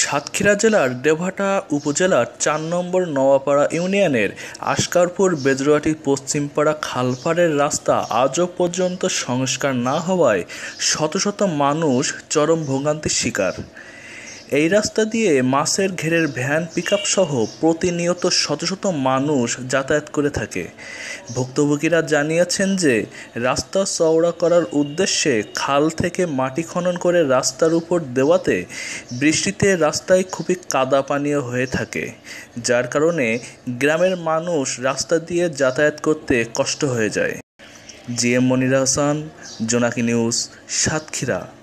সাতক্ষীরা জেলার দেবহাটা উপজেলার চার নম্বর নওয়াপাড়া ইউনিয়নের আশকারপুর বেজরুয়াটি পশ্চিমপাড়া খালপাড়ের রাস্তা আজও পর্যন্ত সংস্কার না হওয়ায় শত শত মানুষ চরম ভোগান্তির শিকার এই রাস্তা দিয়ে মাছের ঘেরের ভ্যান পিকআপসহ প্রতিনিয়ত শত শত মানুষ যাতায়াত করে থাকে ভুক্তভোগীরা জানিয়েছেন যে রাস্তা চওড়া করার উদ্দেশ্যে খাল থেকে মাটি খনন করে রাস্তার উপর দেওয়াতে বৃষ্টিতে রাস্তায় খুবই কাদা পানীয় হয়ে থাকে যার কারণে গ্রামের মানুষ রাস্তা দিয়ে যাতায়াত করতে কষ্ট হয়ে যায় জি এম মনির হাসান জোনাকি নিউজ সাতক্ষীরা